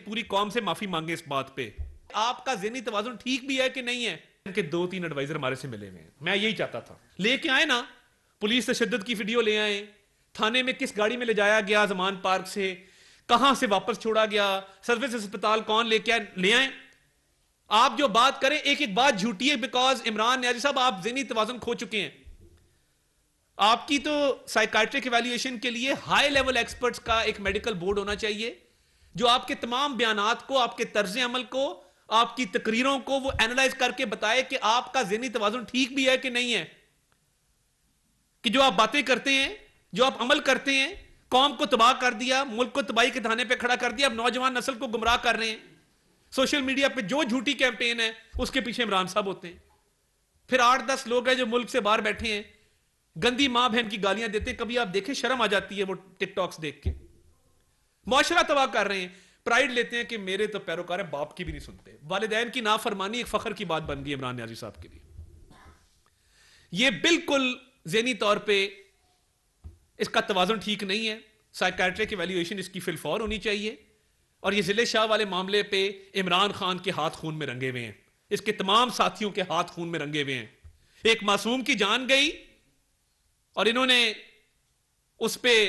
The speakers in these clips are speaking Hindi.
पूरी कॉम से माफी मांगे इस बात पे आपका जहनी तोजुन ठीक भी है कि नहीं है उनके दो तीन एडवाइजर हमारे से मिले हुए हैं मैं यही चाहता था लेके आए ना पुलिस तशद की वीडियो ले आए थाने में किस गाड़ी में ले जाया गया जमान पार्क से कहां से वापस छोड़ा गया सर्विस अस्पताल कौन लेके आए ले आए आप जो बात करें एक एक बात झूठी है बिकॉज इमरान न्याजी साहब आप जहनी तोजन खो चुके हैं आपकी तो साइकाट्रिक वैल्यूएशन के लिए हाई लेवल एक्सपर्ट्स का एक मेडिकल बोर्ड होना चाहिए जो आपके तमाम बयान को आपके तर्ज अमल को आपकी तकरीरों को वो एनालाइज करके बताए कि आपका जहनी तो ठीक भी है कि नहीं है कि जो आप बातें करते हैं जो आप अमल करते हैं कौम को तबाह कर दिया मुल्क को तबाही के धाने पर खड़ा कर दिया आप नौजवान नस्ल को गुमराह कर रहे हैं सोशल मीडिया पर जो झूठी कैंपेन है उसके पीछे इमरान साहब होते हैं फिर आठ दस लोग हैं जो मुल्क से बाहर बैठे हैं गंदी मां बहन की गालियां देते हैं कभी आप देखें शर्म आ जाती है वो टिकटॉक्स देख के माशरा तबाह कर रहे हैं प्राइड लेते हैं कि मेरे तो पैरोकार हैं बाप की भी नहीं सुनते वालदेन की नाफरमानी एक फखर की बात बन गई इमरान न्याजी साहब के लिए यह बिल्कुल जहनी तौर पर इसका तोज़न ठीक नहीं है साइकैट्रिक वैल्यूएशन इसकी फिलफौर होनी चाहिए और ये जिले शाह वाले मामले पे इमरान खान के हाथ खून में रंगे हुए हैं इसके तमाम साथियों के हाथ खून में रंगे हुए हैं एक मासूम की जान गई और इन्होंने उस पर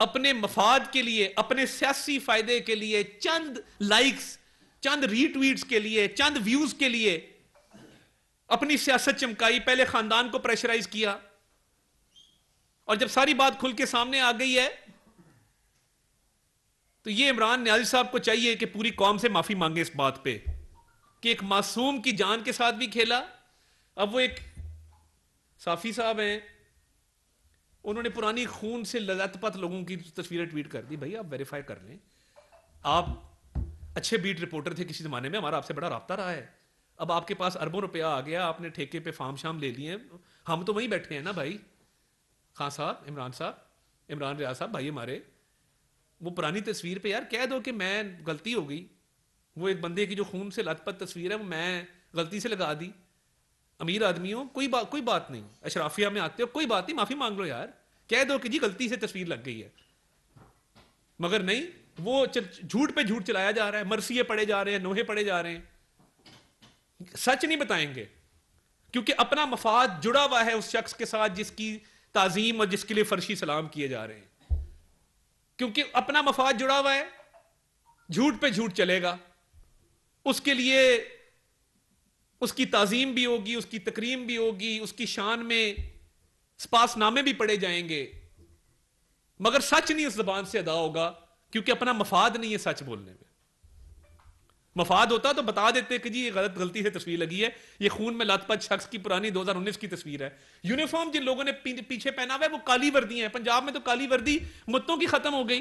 अपने मफाद के लिए अपने सियासी फायदे के लिए चंद लाइक्स चंद रीट्वीट्स के लिए चंद व्यूज के लिए अपनी सियासत चमकाई पहले खानदान को प्रेशराइज किया और जब सारी बात खुल के सामने आ गई है तो ये इमरान न्याजी साहब को चाहिए कि पूरी कौम से माफी मांगे इस बात पे कि एक मासूम की जान के साथ भी खेला अब वो एक साफी साहब हैं उन्होंने पुरानी खून से लजातपत लोगों की तस्वीरें ट्वीट कर दी भाई आप वेरीफाई कर लें आप अच्छे बीट रिपोर्टर थे किसी ज़माने में हमारा आपसे बड़ा रबता रहा है अब आपके पास अरबों रुपया आ गया आपने ठेके पे फार्म शाम ले लिए हम तो वहीं बैठे हैं ना भाई खान साहब इमरान साहब इमरान रियाज साहब भाई हमारे वो पुरानी तस्वीर पे यार कह दो कि मैं गलती हो गई वो एक बंदे की जो खून से लतपत तस्वीर है वो मैं गलती से लगा दी अमीर आदमी हो कोई बात कोई बात नहीं अशराफिया में आते हो कोई बात नहीं माफ़ी मांग लो यार कह दो कि जी गलती से तस्वीर लग गई है मगर नहीं वो झूठ पे झूठ चलाया जा रहा है मरसिए पड़े जा रहे हैं नोहे पड़े जा रहे हैं सच नहीं बताएंगे क्योंकि अपना मफाद जुड़ा हुआ है उस शख्स के साथ जिसकी ताजीम और जिसके लिए फर्शी सलाम किए जा रहे हैं क्योंकि अपना मफाद जुड़ा हुआ है झूठ पे झूठ चलेगा उसके लिए उसकी ताजीम भी होगी उसकी तकरीम भी होगी उसकी शान में स्पासनामे भी पड़े जाएंगे मगर सच नहीं उस जबान से अदा होगा क्योंकि अपना मफाद नहीं है सच बोलने में मफाद होता तो बता देते कि जी ये गलत गलती से तस्वीर लगी है ये खून में लतपत शख्स की पुरानी 2019 की तस्वीर है यूनिफॉर्म जिन लोगों ने पीछे पहना हुआ है वो काली वर्दी है पंजाब में तो काली वर्दी मुत्तों की खत्म हो गई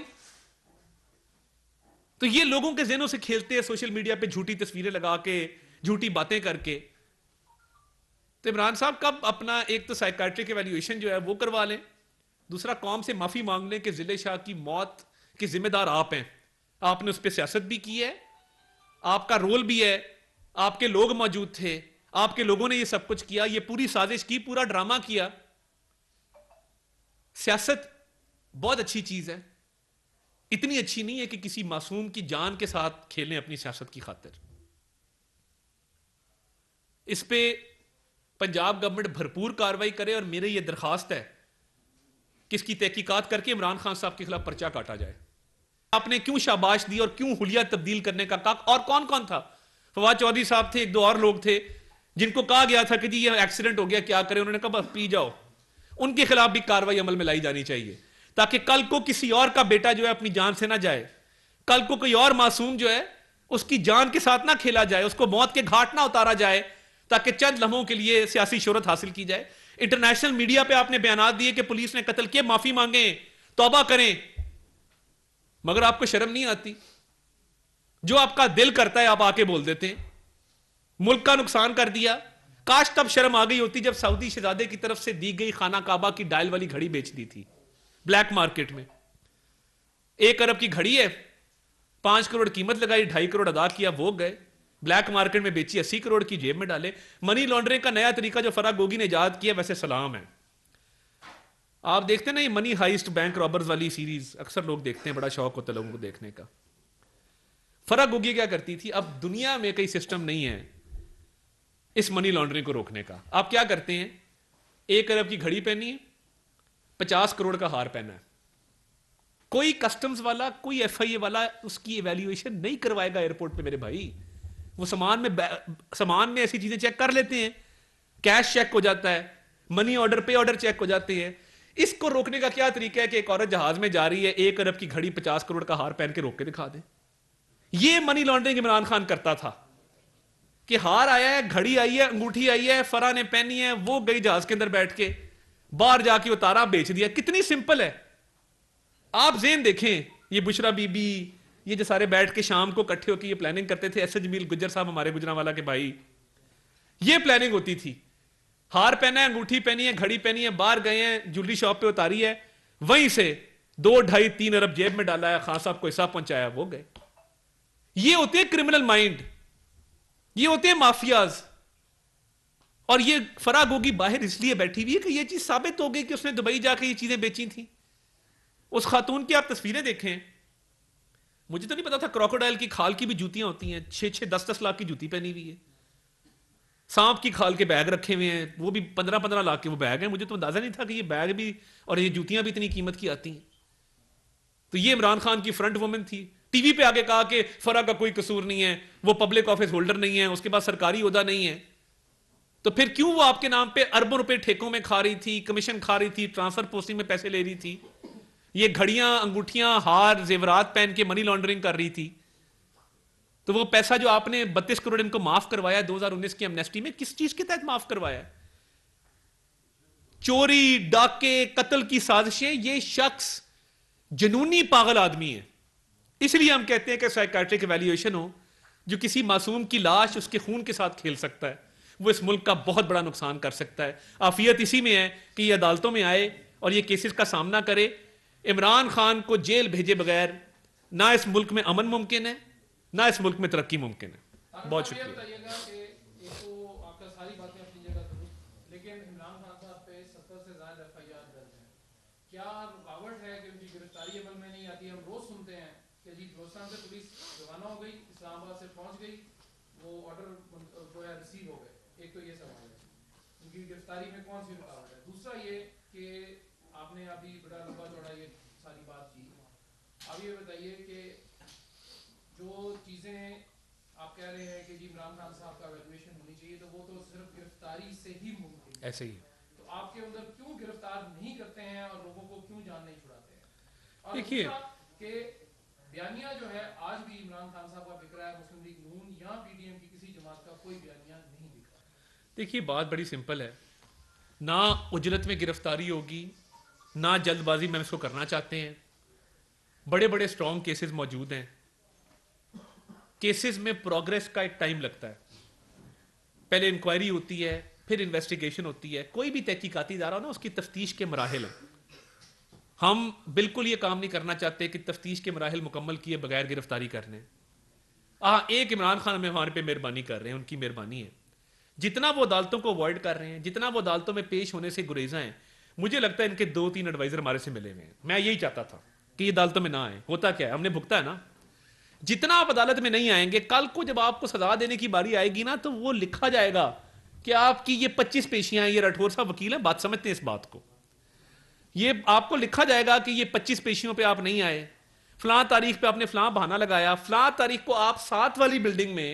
तो ये लोगों के जहनों से खेलते हैं सोशल मीडिया पे झूठी तस्वीरें लगा के झूठी बातें करके तो इमरान साहब कब अपना एक तो साइकाट्रिक एवेल्यूएशन जो है वो करवा लें दूसरा कौम से माफ़ी मांग लें कि जिले शाह की मौत के जिम्मेदार आप हैं आपने उस पर सियासत भी की है आपका रोल भी है आपके लोग मौजूद थे आपके लोगों ने ये सब कुछ किया ये पूरी साजिश की पूरा ड्रामा किया सियासत बहुत अच्छी चीज़ है इतनी अच्छी नहीं है कि किसी मासूम की जान के साथ खेलें अपनी सियासत की खातिर इस पर पंजाब गवर्नमेंट भरपूर कार्रवाई करे और मेरी ये दरखास्त है कि इसकी तहकीकत करके इमरान खान साहब के खिलाफ पर्चा काटा जाए आपने क्यों शाबाश दी और क्यों हुलिया तब्दील करने का कहा और कौन कौन था फवाद चौधरी साहब थे एक दो और लोग थे जिनको कहा गया था कि जी ये एक्सीडेंट हो गया क्या करें उन्होंने कहा बस पी जाओ उनके खिलाफ भी कार्रवाई अमल में लाई जानी चाहिए ताकि कल को किसी और का बेटा जो है अपनी जान से ना जाए कल को कोई और मासूम जो है उसकी जान के साथ ना खेला जाए उसको मौत के घाट ना उतारा जाए ताकि चंद लम्हों के लिए सियासी शहरत हासिल की जाए इंटरनेशनल मीडिया पर आपने बयान दिए कि पुलिस ने कत्ल किए माफी मांगे तोबा करें मगर आपको शर्म नहीं आती जो आपका दिल करता है आप आके बोल देते हैं मुल्क का नुकसान कर दिया काश तब शर्म आ गई होती जब सऊदी शहजादे की तरफ से दी गई खाना काबा की डायल वाली घड़ी बेच दी थी ब्लैक मार्केट में एक अरब की घड़ी है पांच करोड़ कीमत लगाई ढाई करोड़ अदा किया वो गए ब्लैक मार्केट में बेची अस्सी करोड़ की जेब में डाले मनी लॉन्ड्रिंग का नया तरीका जो फराग गोगी ने याद किया वैसे सलाम है आप देखते ना ये मनी हाइस्ट बैंक रॉबर्स वाली सीरीज अक्सर लोग देखते हैं बड़ा शौक होता है लोगों को देखने का फराग गोगी क्या करती थी अब दुनिया में कई सिस्टम नहीं है इस मनी लॉन्ड्रिंग को रोकने का आप क्या करते हैं एक अरब की घड़ी पहनी है पचास करोड़ का हार पहना है कोई कस्टम्स वाला कोई एफ वाला उसकी एवेल्युएशन नहीं करवाएगा एयरपोर्ट पे मेरे भाई वो सामान में सामान में ऐसी चीजें चेक कर लेते हैं कैश चेक हो जाता है money order pay order cheque हो जाते हैं इसको रोकने का क्या तरीका है कि एक औरत जहाज में जा रही है एक अरब की घड़ी पचास करोड़ का हार पहन के रोक के दिखा दे ये मनी लॉन्ड्रिंग इमरान खान करता था कि हार आया है घड़ी आई है अंगूठी आई है फरा ने पहनी है वो गई जहाज के अंदर बैठ के बाहर जाके उतारा बेच दिया कितनी सिंपल है आप जेन देखें ये बुशरा बीबी ये जो सारे बैठ के शाम को इकट्ठे होकर ये प्लानिंग करते थे एस एच मील गुजर साहब हमारे गुजरावाला के भाई ये प्लानिंग होती थी हार पहना है अंगूठी पहनी है घड़ी पहनी है बाहर गए हैं ज्वेलरी शॉप पे उतारी है वहीं से दो ढाई तीन अरब जेब में डाला है खान साहब को हिसाब पहुंचाया वो गए ये होते हैं क्रिमिनल माइंड ये होते हैं माफियाज और ये फराग होगी बाहर इसलिए बैठी हुई है कि ये चीज साबित हो गई कि उसने दुबई जाके ये चीजें बेची थी उस खातून की आप तस्वीरें देखें मुझे तो नहीं पता था क्रोकोडाइल की खाल की भी जूतियां होती हैं छे छः दस दस लाख की जूती पहनी हुई है सांप की खाल के बैग रखे हुए हैं वो भी पंद्रह पंद्रह लाख के वो बैग हैं मुझे तो अंदाज़ा नहीं था कि ये बैग भी और ये जूतियां भी इतनी कीमत की आती हैं तो ये इमरान खान की फ्रंट वुमेन थी टीवी पे आगे कहा कि फरा का कोई कसूर नहीं है वो पब्लिक ऑफिस होल्डर नहीं है उसके पास सरकारी उदा नहीं है तो फिर क्यों वो आपके नाम पे अरबों रुपए ठेकों में खा रही थी कमीशन खा रही थी ट्रांसफर पोस्टिंग में पैसे ले रही थी ये घड़ियां अंगूठियां हार जेवरात पहन के मनी लॉन्ड्रिंग कर रही थी तो वो पैसा जो आपने बत्तीस करोड़ इनको माफ करवाया 2019 की एमनेस्टी में किस चीज के तहत माफ करवाया चोरी डाके कत्ल की साजिशें ये शख्स जनूनी पागल आदमी है इसलिए हम कहते हैं कि साइकैट्रिक वैल्यूएशन हो जो किसी मासूम की लाश उसके खून के साथ खेल सकता है वो इस मुल्क का बहुत बड़ा नुकसान कर सकता है आफियत इसी में है कि ये अदालतों में आए और ये केसेस का सामना करे इमरान खान को जेल भेजे बगैर ना इस मुल्क में अमन मुमकिन है ना इस मुल्क में तरक्की मुमकिन है बहुत शुक्रिया तो में तो ये सवाल है गिरफ्तारी में कौन सी रुकावट है दूसरा ये कि आपने अभी बड़ा लंबा चौड़ा ये सारी बात की अब ये बताइए कि जो चीज़ें आप कह रहे हैं कि जी इमरान खान साहब का वैल्यूएशन होनी चाहिए तो वो तो सिर्फ गिरफ्तारी से ही मुमकिन ऐसे ही तो आपके अंदर क्यों गिरफ्तार नहीं करते हैं और लोगों को क्यों जान नहीं छुड़ाते हैं और देखिए अच्छा कि बयानिया जो है आज भी इमरान खान साहब का बिक रहा है मुस्लिम लीग नून या पीडीएम की किसी जमात का कोई बयानिया नहीं बिक रहा देखिए बात बड़ी सिंपल है ना उजरत में गिरफ्तारी होगी ना जल्दबाजी में इसको करना चाहते हैं बड़े बड़े स्ट्रॉन्ग केसेस मौजूद हैं केसेस में प्रोग्रेस का एक टाइम लगता है पहले इंक्वायरी होती है फिर इन्वेस्टिगेशन होती है कोई भी तहकीकती रहा हो ना उसकी तफ्तीश के मराहल हैं हम बिल्कुल ये काम नहीं करना चाहते कि तफ्तीश के मराहल मुकम्मल किए बगैर गिरफ्तारी करने हाँ एक इमरान खान हमें हमारे पे मेहरबानी कर रहे हैं उनकी मेहरबानी है जितना वो अदालतों को अवॉइड कर रहे हैं जितना वो अदालतों में पेश होने से गुरेजा हैं मुझे लगता है इनके दो तीन एडवाइजर हमारे से मिले हुए हैं मैं यही चाहता था कि ये अदालतों में ना आए होता क्या है हमने भुगता है ना जितना आप अदालत में नहीं आएंगे कल को जब आपको सजा देने की बारी आएगी ना तो वो लिखा जाएगा कि आपकी ये पच्चीस पेशियां हैं ये राठौर साहब वकील हैं बात समझते हैं इस बात को ये आपको लिखा जाएगा कि ये पच्चीस पेशियों पे आप नहीं आए फला तारीख पे आपने फला बहाना लगाया फला तारीख को आप सात वाली बिल्डिंग में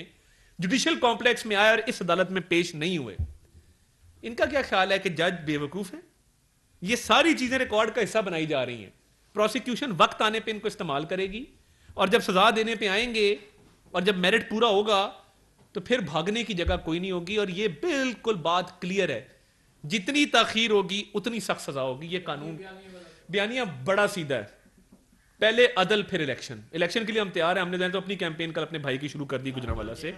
जुडिशियल कॉम्प्लेक्स में आए और इस अदालत में पेश नहीं हुए इनका क्या ख्याल है कि जज बेवकूफ है ये सारी चीजें रिकॉर्ड का हिस्सा बनाई जा रही हैं प्रोसिक्यूशन वक्त आने पे इनको इस्तेमाल करेगी और जब सजा देने पे आएंगे और जब मेरिट पूरा होगा तो फिर भागने की जगह कोई नहीं होगी और ये बिल्कुल बात क्लियर है जितनी तखीर होगी उतनी सख्त सजा होगी ये कानून बयानिया बड़ा सीधा है पहले अदल फिर इलेक्शन इलेक्शन के लिए हम तैयार हैं हमने तो अपनी कैंपेन कल अपने भाई की शुरू कर दी गुजरावाला से